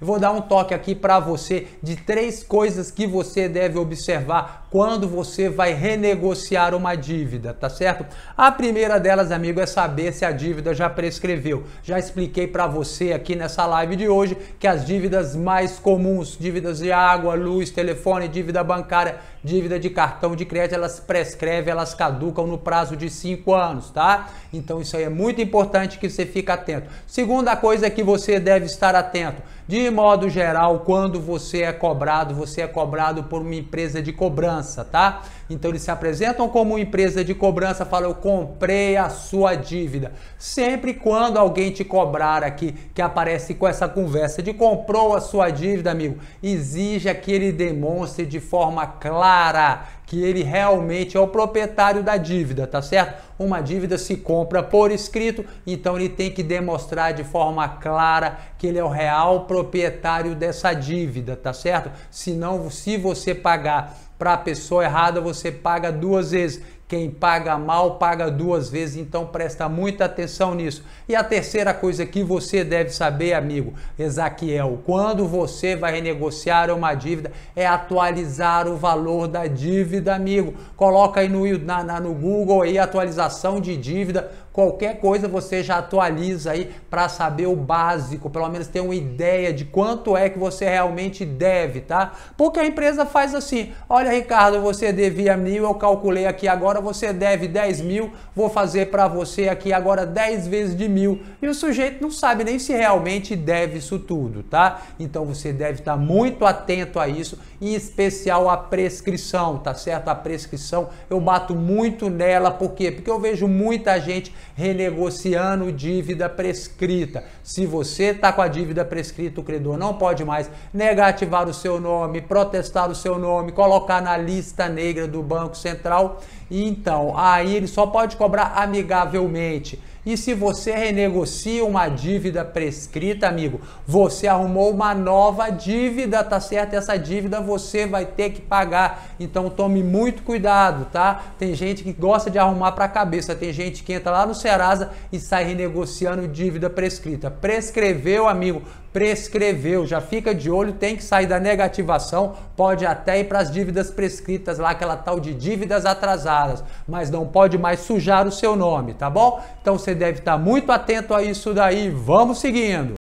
Vou dar um toque aqui para você de três coisas que você deve observar quando você vai renegociar uma dívida, tá certo? A primeira delas, amigo, é saber se a dívida já prescreveu. Já expliquei para você aqui nessa live de hoje que as dívidas mais comuns, dívidas de água, luz, telefone, dívida bancária, dívida de cartão de crédito, elas prescrevem, elas caducam no prazo de 5 anos, tá? Então isso aí é muito importante que você fique atento. Segunda coisa é que você deve estar atento, de modo geral, quando você é cobrado, você é cobrado por uma empresa de cobrança cobrança, tá? Então eles se apresentam como empresa de cobrança, falam: Eu comprei a sua dívida. Sempre quando alguém te cobrar aqui, que aparece com essa conversa de comprou a sua dívida, amigo, exija que ele demonstre de forma clara que ele realmente é o proprietário da dívida, tá certo? Uma dívida se compra por escrito, então ele tem que demonstrar de forma clara que ele é o real proprietário dessa dívida, tá certo? Se não, se você pagar para a pessoa errada você paga duas vezes. Quem paga mal paga duas vezes, então presta muita atenção nisso. E a terceira coisa que você deve saber, amigo Ezaquiel, quando você vai renegociar uma dívida, é atualizar o valor da dívida, amigo. Coloca aí no, na, na, no Google aí atualização de dívida Qualquer coisa você já atualiza aí para saber o básico, pelo menos ter uma ideia de quanto é que você realmente deve, tá? Porque a empresa faz assim: olha, Ricardo, você devia mil, eu calculei aqui agora, você deve 10 mil, vou fazer para você aqui agora 10 vezes de mil. E o sujeito não sabe nem se realmente deve isso tudo, tá? Então você deve estar tá muito atento a isso, em especial a prescrição, tá certo? A prescrição eu bato muito nela, por quê? Porque eu vejo muita gente renegociando dívida prescrita. Se você está com a dívida prescrita, o credor não pode mais negativar o seu nome, protestar o seu nome, colocar na lista negra do Banco Central. Então, aí ele só pode cobrar amigavelmente. E se você renegocia uma dívida prescrita, amigo, você arrumou uma nova dívida, tá certo? Essa dívida você vai ter que pagar. Então tome muito cuidado, tá? Tem gente que gosta de arrumar para a cabeça, tem gente que entra lá no Serasa e sai renegociando dívida prescrita. Prescreveu, amigo, prescreveu. Já fica de olho, tem que sair da negativação, pode até ir para as dívidas prescritas lá, aquela tal de dívidas atrasadas, mas não pode mais sujar o seu nome, tá bom? Então você deve estar tá muito atento a isso daí. Vamos seguindo.